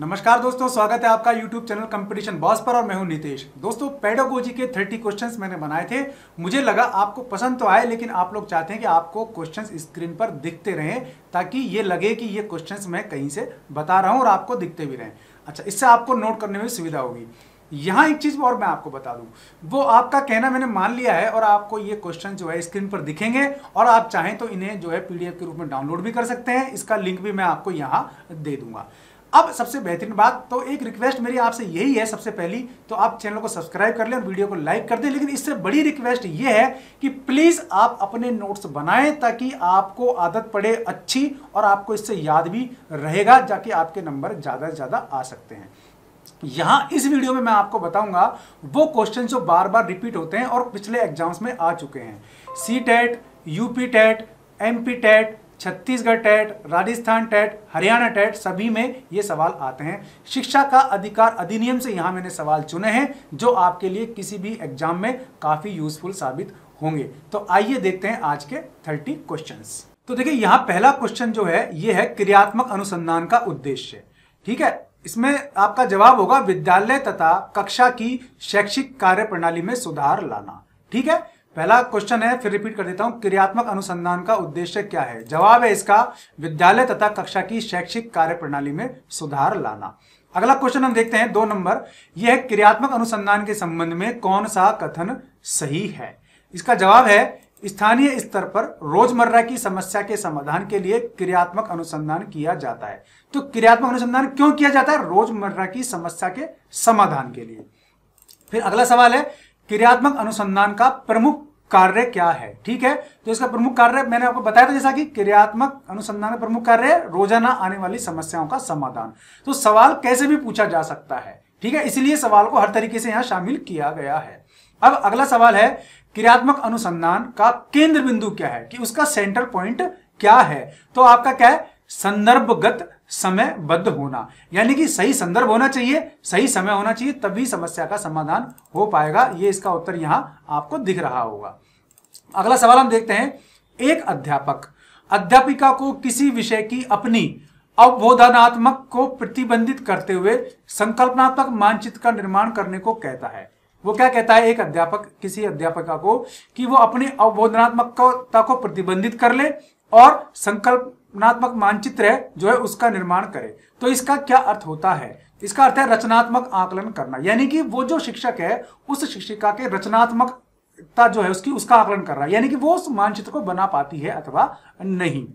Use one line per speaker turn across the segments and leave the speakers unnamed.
नमस्कार दोस्तों स्वागत है आपका YouTube चैनल कंपटीशन बॉस पर और मैं हूं नीतेश दोस्तों पेडोगोजी के 30 क्वेश्चंस मैंने बनाए थे मुझे लगा आपको पसंद तो आए लेकिन आप लोग चाहते हैं कि आपको क्वेश्चंस स्क्रीन पर दिखते रहें ताकि ये लगे कि ये क्वेश्चंस मैं कहीं से बता रहा हूँ और आपको दिखते भी रहें अच्छा इससे आपको नोट करने में सुविधा होगी यहाँ एक चीज़ और मैं आपको बता दूँ वो आपका कहना मैंने मान लिया है और आपको ये क्वेश्चन जो है स्क्रीन पर दिखेंगे और आप चाहें तो इन्हें जो है पी के रूप में डाउनलोड भी कर सकते हैं इसका लिंक भी मैं आपको यहाँ दे दूंगा अब सबसे बेहतरीन बात तो एक रिक्वेस्ट मेरी आपसे यही है सबसे पहली तो आप चैनल को सब्सक्राइब कर लें और वीडियो को लाइक कर दें लेकिन इससे बड़ी रिक्वेस्ट यह है कि प्लीज़ आप अपने नोट्स बनाएं ताकि आपको आदत पड़े अच्छी और आपको इससे याद भी रहेगा जाके आपके नंबर ज़्यादा से ज़्यादा आ सकते हैं यहां इस वीडियो में मैं आपको बताऊंगा वो क्वेश्चन जो बार बार रिपीट होते हैं और पिछले एग्जाम्स में आ चुके हैं C TET UP TET M P TET Chhattisgarh TET Rajasthan TET Haryana TET सभी में ये सवाल आते हैं शिक्षा का अधिकार अधिनियम से यहाँ मैंने सवाल चुने हैं जो आपके लिए किसी भी एग्जाम में काफ़ी यूजफुल साबित होंगे तो आइए देखते हैं आज के थर्टी क्वेश्चन तो देखिए यहाँ पहला क्वेश्चन जो है ये है क्रियात्मक अनुसंधान का उद्देश्य ठीक है इसमें आपका जवाब होगा विद्यालय तथा कक्षा की शैक्षिक कार्य प्रणाली में सुधार लाना ठीक है पहला क्वेश्चन है फिर रिपीट कर देता हूँ क्रियात्मक अनुसंधान का उद्देश्य क्या है जवाब है इसका विद्यालय तथा कक्षा की शैक्षिक कार्य प्रणाली में सुधार लाना अगला क्वेश्चन हम देखते हैं दो नंबर यह है क्रियात्मक अनुसंधान के संबंध में कौन सा कथन सही है इसका जवाब है स्थानीय स्तर पर रोजमर्रा की समस्या के समाधान के लिए क्रियात्मक अनुसंधान किया जाता है तो क्रियात्मक अनुसंधान क्यों किया जाता है रोजमर्रा की समस्या के समाधान के लिए फिर अगला सवाल है क्रियात्मक अनुसंधान का प्रमुख कार्य क्या है ठीक है तो इसका प्रमुख कार्य मैंने आपको बताया था जैसा कि क्रियात्मक अनुसंधान का प्रमुख कार्य रोजाना आने वाली समस्याओं का समाधान तो सवाल कैसे भी पूछा जा सकता है ठीक है इसलिए सवाल को हर तरीके से यहां शामिल किया गया है अब अगला सवाल है क्रियात्मक अनुसंधान का केंद्र बिंदु क्या है कि उसका सेंटर पॉइंट क्या है तो आपका क्या है संदर्भगत समयबद्ध होना यानी कि सही संदर्भ होना चाहिए सही समय होना चाहिए तभी समस्या का समाधान हो पाएगा ये इसका उत्तर यहां आपको दिख रहा होगा अगला सवाल हम देखते हैं एक अध्यापक अध्यापिका को किसी विषय की अपनी अवबोधनात्मक को प्रतिबंधित करते हुए संकल्पनात्मक मानचित्र का निर्माण करने को कहता है वो क्या कहता है एक अध्यापक किसी अध्यापिका को कि वो अपनी अवबोधनात्मकता को प्रतिबंधित कर ले और संकल्प रचनात्मक मानचित्र है जो है उसका निर्माण करे तो इसका क्या अर्थ होता है इसका अर्थ है रचनात्मक आकलन करना यानी कि वो जो शिक्षक है उस शिक्षिका के रचनात्मकता जो है उसकी उसका आकलन कर रहा है यानी कि वो उस मानचित्र को बना पाती है अथवा नहीं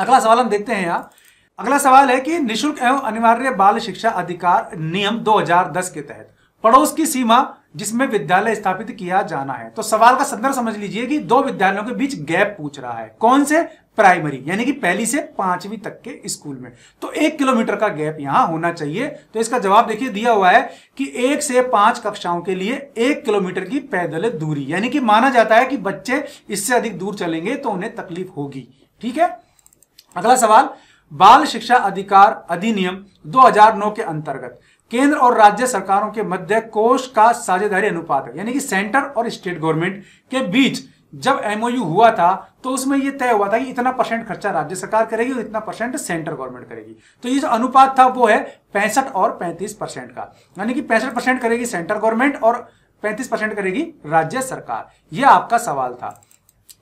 अगला सवाल हम देखते हैं यहाँ अगला सवाल है कि निशुल्क एवं अनिवार्य बाल शिक्षा अधिकार नियम 2010 के तहत पड़ोस की सीमा जिसमें विद्यालय स्थापित किया जाना है तो सवाल का संदर्भ समझ लीजिए कि दो विद्यालयों के बीच गैप पूछ रहा है कौन से प्राइमरी यानी कि पहली से पांचवी तक के स्कूल में तो एक किलोमीटर का गैप यहां होना चाहिए तो इसका जवाब देखिए दिया हुआ है कि एक से पांच कक्षाओं के लिए एक किलोमीटर की पैदल दूरी यानी कि माना जाता है कि बच्चे इससे अधिक दूर चलेंगे तो उन्हें तकलीफ होगी ठीक है अगला सवाल बाल शिक्षा अधिकार अधिनियम दो के अंतर्गत केंद्र और राज्य सरकारों के मध्य कोष का साझेदारी अनुपात है यानी कि सेंटर और स्टेट गवर्नमेंट के बीच जब एमओयू हुआ था तो उसमें यह तय हुआ था कि इतना परसेंट खर्चा राज्य सरकार करेगी और इतना परसेंट सेंट्रल गवर्नमेंट करेगी तो ये जो अनुपात था वो है पैंसठ और पैंतीस परसेंट का यानी कि पैंसठ परसेंट करेगी सेंट्रल गवर्नमेंट और पैंतीस परसेंट करेगी राज्य सरकार यह आपका सवाल था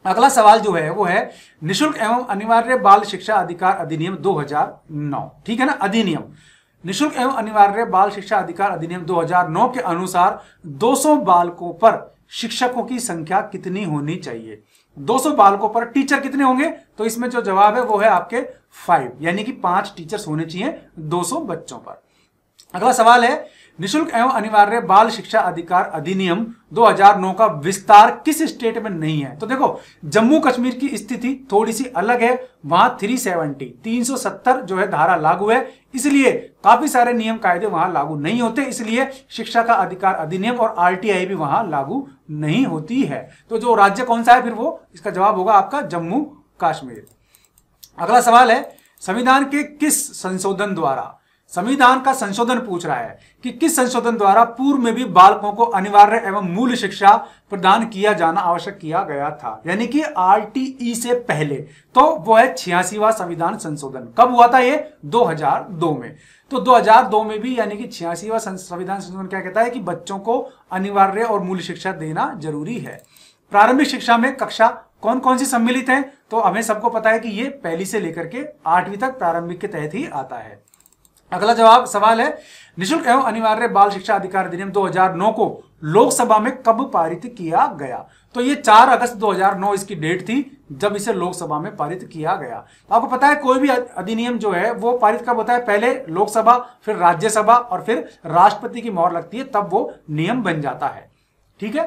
अगला सवाल जो है वो है निःशुल्क एवं अनिवार्य बाल शिक्षा अधिकार अधिनियम दो ठीक है ना अधिनियम निःशुल्क एवं अनिवार्य बाल शिक्षा अधिकार अधिनियम 2009 के अनुसार 200 बालकों पर शिक्षकों की संख्या कितनी होनी चाहिए 200 बालकों पर टीचर कितने होंगे तो इसमें जो जवाब है वो है आपके फाइव यानी कि पांच टीचर्स होने चाहिए 200 बच्चों पर अगला सवाल है निशुल्क एवं अनिवार्य बाल शिक्षा अधिकार अधिनियम 2009 का विस्तार किस स्टेट में नहीं है तो देखो जम्मू कश्मीर की स्थिति थोड़ी सी अलग है वहां 370 370 जो है धारा लागू है इसलिए काफी सारे नियम कायदे वहां लागू नहीं होते इसलिए शिक्षा का अधिकार अधिनियम और आरटीआई भी वहां लागू नहीं होती है तो जो राज्य कौन सा है फिर वो इसका जवाब होगा आपका जम्मू काश्मीर अगला सवाल है संविधान के किस संशोधन द्वारा संविधान का संशोधन पूछ रहा है कि किस संशोधन द्वारा पूर्व में भी बालकों को अनिवार्य एवं मूल शिक्षा प्रदान किया जाना आवश्यक किया गया था यानी कि आर से पहले तो वो है छियासीवा संविधान संशोधन कब हुआ था ये 2002 में तो 2002 में भी यानी कि छियासीवा संविधान संशोधन क्या कहता है कि बच्चों को अनिवार्य और मूल शिक्षा देना जरूरी है प्रारंभिक शिक्षा में कक्षा कौन कौन सी सम्मिलित है तो हमें सबको पता है कि ये पहली से लेकर के आठवीं तक प्रारंभिक के तहत ही आता है अगला जवाब सवाल है निशुल्क एवं अनिवार्य बाल शिक्षा अधिकार अधिनियम 2009 को लोकसभा में कब पारित किया गया तो ये 4 अगस्त 2009 इसकी डेट थी जब इसे लोकसभा में पारित किया गया तो आपको पता है कोई भी अधिनियम जो है वो पारित कब होता है पहले लोकसभा फिर राज्यसभा और फिर राष्ट्रपति की मोहर लगती है तब वो नियम बन जाता है ठीक है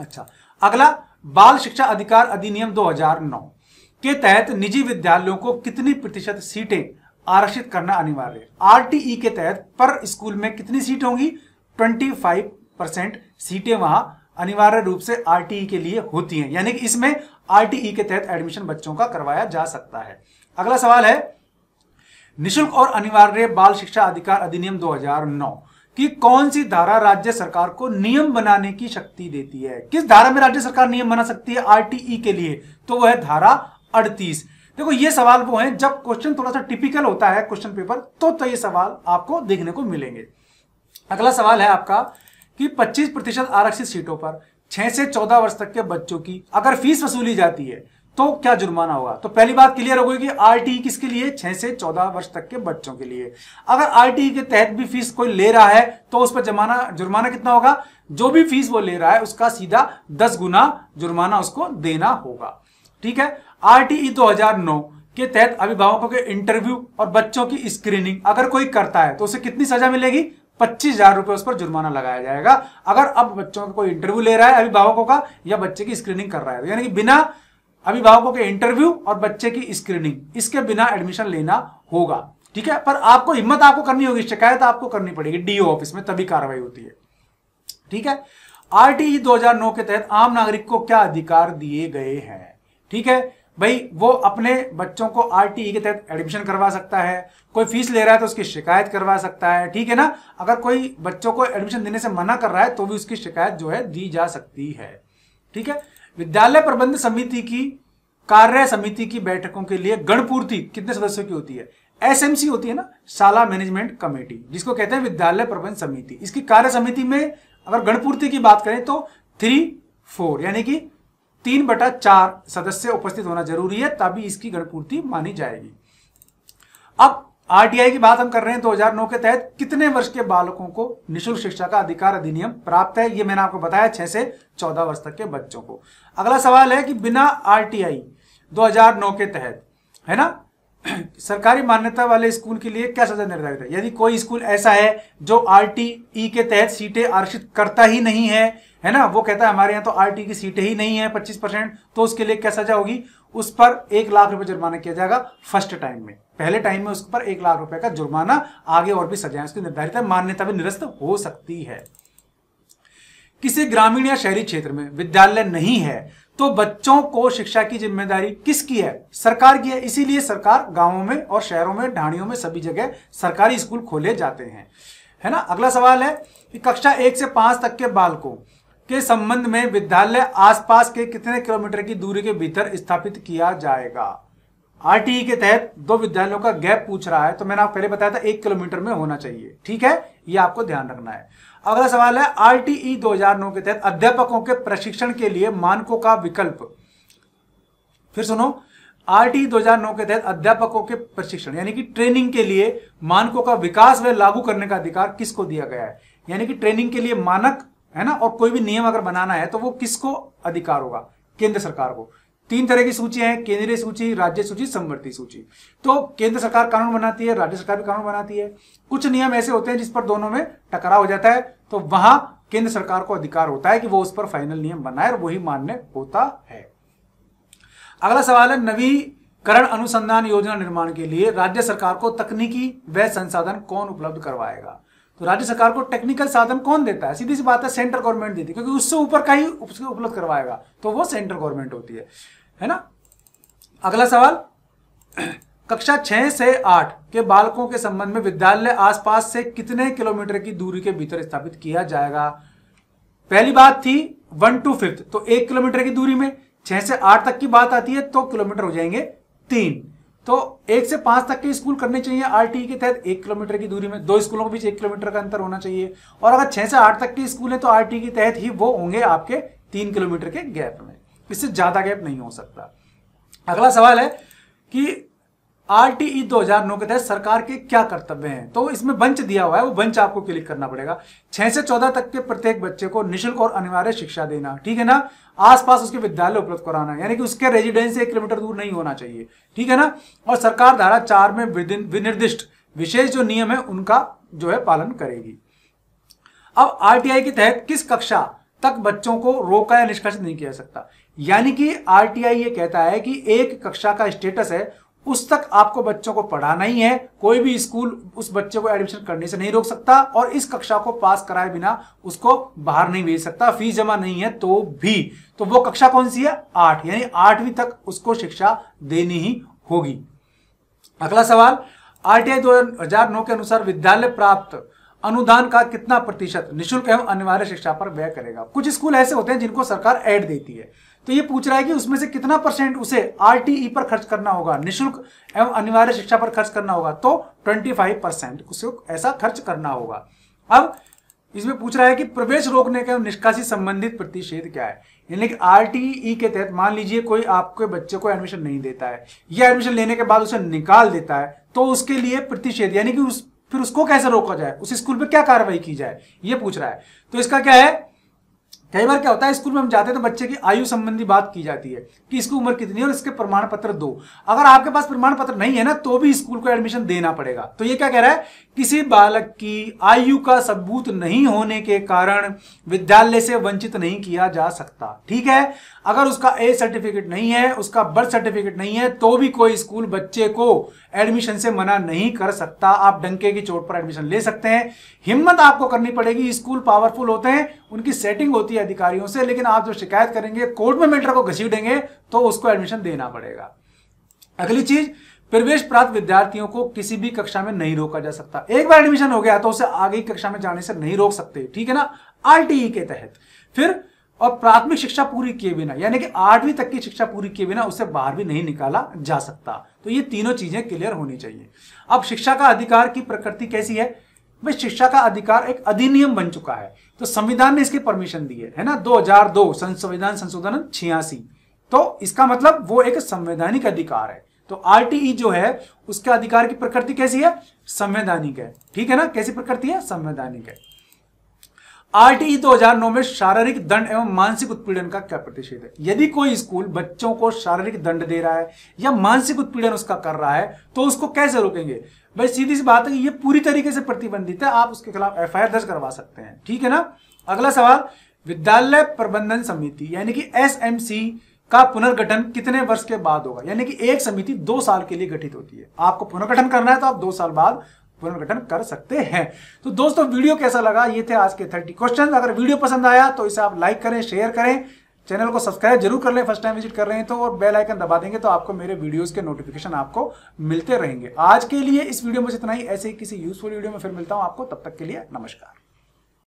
अच्छा अगला बाल शिक्षा अधिकार अधिनियम दो के तहत निजी विद्यालयों को कितनी प्रतिशत सीटें आरक्षित करना अनिवार्य है आरटीई के तहत पर स्कूल में कितनी सीट होंगी 25 परसेंट सीटें वहां अनिवार्य रूप से आरटीई के लिए होती हैं यानी कि इसमें आरटीई के तहत एडमिशन बच्चों का करवाया जा सकता है अगला सवाल है निशुल्क और अनिवार्य बाल शिक्षा अधिकार अधिनियम 2009 की कौन सी धारा राज्य सरकार को नियम बनाने की शक्ति देती है किस धारा में राज्य सरकार नियम बना सकती है आरटीई के लिए तो वह धारा अड़तीस देखो ये सवाल वो हैं जब क्वेश्चन थोड़ा सा टिपिकल होता है क्वेश्चन पेपर तो, तो ये सवाल आपको देखने को मिलेंगे अगला सवाल है आपका कि 25 प्रतिशत आरक्षित सीटों पर 6 से 14 वर्ष तक के बच्चों की अगर फीस वसूली जाती है तो क्या जुर्माना होगा तो पहली बात क्लियर हो गई कि आर e किसके लिए 6 से 14 वर्ष तक के बच्चों के लिए अगर आर e के तहत भी फीस कोई ले रहा है तो उस पर जमाना जुर्माना कितना होगा जो भी फीस वो ले रहा है उसका सीधा 10 गुना जुर्माना उसको देना होगा ठीक है आरटीई e 2009 के तहत अभिभावकों के इंटरव्यू और बच्चों की स्क्रीनिंग अगर कोई करता है तो उसे कितनी सजा मिलेगी पच्चीस हजार रुपए उस पर जुर्माना लगाया जाएगा अगर अब बच्चों का कोई इंटरव्यू ले रहा है अभिभावकों का या बच्चे की स्क्रीनिंग कर रहा है यानी कि बिना अभिभावकों के इंटरव्यू और बच्चे की स्क्रीनिंग इसके बिना एडमिशन लेना होगा ठीक है पर आपको हिम्मत आपको करनी होगी शिकायत आपको करनी पड़ेगी डीओ ऑफिस में तभी कार्रवाई होती है ठीक है आरटीई e 2009 के तहत आम नागरिक को क्या अधिकार दिए गए हैं ठीक है भाई वो अपने बच्चों को आरटीई e के तहत एडमिशन करवा सकता है कोई फीस ले रहा है तो उसकी शिकायत करवा सकता है ठीक है ना अगर कोई बच्चों को एडमिशन देने से मना कर रहा है तो भी उसकी शिकायत जो है दी जा सकती है ठीक है विद्यालय प्रबंध समिति की कार्य समिति की बैठकों के लिए गणपूर्ति कितने सदस्यों की होती है एसएमसी होती है ना शाला मैनेजमेंट कमेटी जिसको कहते हैं विद्यालय प्रबंध समिति इसकी कार्य समिति में अगर गणपूर्ति की बात करें तो थ्री फोर यानी कि तीन बटा चार सदस्य उपस्थित होना जरूरी है तभी इसकी गणपूर्ति मानी जाएगी अब आरटीआई की बात हम कर रहे हैं 2009 के तहत कितने वर्ष के बालकों को निशुल्क शिक्षा का अधिकार अधिनियम प्राप्त है यह मैंने आपको बताया छह से चौदह वर्ष तक के बच्चों को अगला सवाल है कि बिना आरटीआई नौ के तहत है ना सरकारी मान्यता वाले स्कूल के लिए क्या सजा निर्धारित है यदि कोई स्कूल ऐसा है जो आर के तहत सीटें आरक्षित करता ही नहीं है है ना वो कहता है हमारे यहाँ तो आर की सीटें ही नहीं है 25 परसेंट तो उसके लिए क्या सजा होगी उस पर एक लाख रुपए जुर्माना किया जाएगा फर्स्ट टाइम में पहले टाइम में उस पर एक लाख रुपए का जुर्माना आगे और भी सजाएं उसकी निर्धारित है मान्यता भी निरस्त हो सकती है किसी ग्रामीण या शहरी क्षेत्र में विद्यालय नहीं है तो बच्चों को शिक्षा की जिम्मेदारी किसकी है सरकार की है इसीलिए सरकार गांवों में और शहरों में ढाणियों में सभी जगह सरकारी स्कूल खोले जाते हैं है ना अगला सवाल है कि कक्षा एक से पांच तक के बालकों के संबंध में विद्यालय आसपास के कितने किलोमीटर की दूरी के भीतर स्थापित किया जाएगा आरटीई के तहत दो विद्यालयों का गैप पूछ रहा है तो मैंने आप पहले बताया था एक किलोमीटर में होना चाहिए ठीक है ये आपको ध्यान रखना है अगला सवाल है आरटीई e 2009 के तहत अध्यापकों के प्रशिक्षण के लिए मानकों का विकल्प फिर सुनो आरटीई e टी के तहत अध्यापकों के प्रशिक्षण यानी कि ट्रेनिंग के लिए मानकों का विकास व लागू करने का अधिकार किसको दिया गया है यानी कि ट्रेनिंग के लिए मानक है ना और कोई भी नियम अगर बनाना है तो वो किसको अधिकार होगा केंद्र सरकार को तीन तरह की सूची है केंद्रीय सूची राज्य सूची संवर्ती सूची तो केंद्र सरकार कानून बनाती है राज्य सरकार भी कानून बनाती है कुछ नियम ऐसे होते हैं जिस पर दोनों में टकराव हो जाता है तो वहां केंद्र सरकार को अधिकार होता है कि वो उस पर फाइनल नियम बनाए और वही मान्य होता है अगला सवाल है नवीकरण अनुसंधान योजना निर्माण के लिए राज्य सरकार को तकनीकी व संसाधन कौन उपलब्ध करवाएगा तो राज्य सरकार को टेक्निकल साधन कौन देता है सीधी सी बात है सेंट्रल गवर्नमेंट देती है क्योंकि उससे ऊपर का ही उपलब्ध करवाएगा तो वो सेंट्रल गवर्नमेंट होती है है ना अगला सवाल कक्षा छह से आठ के बालकों के संबंध में विद्यालय आसपास से कितने किलोमीटर की दूरी के भीतर स्थापित किया जाएगा पहली बात थी वन टू फिफ्थ तो एक किलोमीटर की दूरी में छह से आठ तक की बात आती है तो किलोमीटर हो जाएंगे तीन तो एक से पांच तक के स्कूल करने चाहिए आर के तहत एक किलोमीटर की दूरी में दो स्कूलों के बीच एक किलोमीटर का अंतर होना चाहिए और अगर छह से आठ तक के स्कूल है तो आर के तहत ही वो होंगे आपके तीन किलोमीटर के गैप में इससे ज़्यादा गैप नहीं हो सकता अगला सवाल है कि आर टी ई दो के तहत सरकार के क्या कर्तव्य हैं तो इसमें बंच दिया हुआ है वो बंच आपको क्लिक करना पड़ेगा छह से चौदह तक के प्रत्येक बच्चे को निशुल्क और अनिवार्य शिक्षा देना ठीक है ना आसपास उसके विद्यालय उपलब्ध कराना यानी कि उसके रेजिडेंस से एक किलोमीटर दूर नहीं होना चाहिए ठीक है ना और सरकार धारा चार में विनिर्दिष्ट विशेष जो नियम है उनका जो है पालन करेगी अब आरटीआई के तहत किस कक्षा तक बच्चों को रोका या निष्कर्ष नहीं किया सकता यानी कि आरटीआई ये कहता है कि एक कक्षा का स्टेटस है उस तक आपको बच्चों को पढ़ाना ही है कोई भी स्कूल उस बच्चे को एडमिशन करने से नहीं रोक सकता और इस कक्षा को पास कराए बिना उसको बाहर नहीं भेज सकता फीस जमा नहीं है तो भी तो वो कक्षा कौन सी है आठ यानी आठवीं तक उसको शिक्षा देनी ही होगी अगला सवाल आरटीआई नौ के अनुसार विद्यालय प्राप्त अनुदान का कितना प्रतिशत निःशुल्क एवं अनिवार्य शिक्षा पर व्यय करेगा कुछ स्कूल ऐसे होते हैं जिनको सरकार एड देती है तो ये पूछ रहा है कि उसमें से कितना परसेंट उसे आरटीई e पर खर्च करना होगा निशुल्क एवं अनिवार्य शिक्षा पर खर्च करना होगा तो 25 परसेंट उसे ऐसा खर्च करना होगा अब इसमें पूछ रहा है कि प्रवेश रोकने के निष्कासी संबंधित प्रतिषेध क्या है यानी कि आरटीई e के तहत मान लीजिए कोई आपके बच्चे को एडमिशन नहीं देता है या एडमिशन लेने के बाद उसे निकाल देता है तो उसके लिए प्रतिषेध यानी कि उस फिर उसको कैसे रोका जाए उस स्कूल पर क्या कार्रवाई की जाए ये पूछ रहा है तो इसका क्या है कई बार क्या होता है स्कूल में हम जाते हैं तो बच्चे की आयु संबंधी बात की जाती है कि इसकी उम्र कितनी है और इसके प्रमाण पत्र दो अगर आपके पास प्रमाण पत्र नहीं है ना तो भी स्कूल को एडमिशन देना पड़ेगा तो ये क्या कह रहा है किसी बालक की आयु का सबूत नहीं होने के कारण विद्यालय से वंचित नहीं किया जा सकता ठीक है अगर उसका ए सर्टिफिकेट नहीं है उसका बर्थ सर्टिफिकेट नहीं है तो भी कोई स्कूल बच्चे को एडमिशन से मना नहीं कर सकता आप डंके की चोट पर एडमिशन ले सकते हैं हिम्मत आपको करनी पड़ेगी स्कूल पावरफुल होते हैं उनकी सेटिंग होती है अधिकारियों से लेकिन आप जो शिकायत करेंगे कोर्ट में मेंटर को घसीटेंगे तो उसको एडमिशन देना पड़ेगा अगली चीज प्रवेश प्राप्त विद्यार्थियों को किसी भी कक्षा में नहीं रोका जा सकता एक बार एडमिशन हो गया तो उसे आगे की कक्षा में जाने से नहीं रोक सकते ठीक है ना आरटीई e के तहत फिर और प्राथमिक शिक्षा पूरी किए बिना यानी कि आठवीं तक की शिक्षा पूरी किए बिना उसे बाहर भी नहीं निकाला जा सकता तो ये तीनों चीजें क्लियर होनी चाहिए अब शिक्षा का अधिकार की प्रकृति कैसी है भाई शिक्षा का अधिकार एक अधिनियम बन चुका है तो संविधान ने इसकी परमिशन दी है है ना 2002 संविधान संशोधन छियासी तो इसका मतलब वो एक संवैधानिक अधिकार है तो आरटीई e जो है उसके अधिकार की प्रकृति कैसी है संवैधानिक है ठीक है ना कैसी प्रकृति है संवैधानिक है आरटीई 2009 में शारीरिक दंड एवं मानसिक उत्पीड़न का क्या प्रतिषेध है यदि कोई स्कूल बच्चों को शारीरिक दंड दे रहा है या मानसिक उत्पीड़न उसका कर रहा है तो उसको कैसे रोकेंगे भाई सीधी सी बात है कि ये पूरी तरीके से प्रतिबंधित है आप उसके खिलाफ एफ दर्ज करवा सकते हैं ठीक है ना अगला सवाल विद्यालय प्रबंधन समिति यानी कि एस का पुनर्गठन कितने वर्ष के बाद होगा यानी कि एक समिति दो साल के लिए गठित होती है आपको पुनर्गठन करना है तो आप दो साल बाद पुनर्गठन कर सकते हैं तो दोस्तों वीडियो कैसा लगा ये थे आज के थर्टी क्वेश्चन अगर वीडियो पसंद आया तो इसे आप लाइक करें शेयर करें चैनल को सब्सक्राइब जरूर कर लें फर्स्ट टाइम विजिट कर रहे हैं तो और बेल आइकन दबा देंगे तो आपको मेरे वीडियोस के नोटिफिकेशन आपको मिलते रहेंगे आज के लिए इस वीडियो में इतना ही ऐसे ही किसी यूजफुल वीडियो में फिर मिलता हूं आपको तब तक के लिए नमस्कार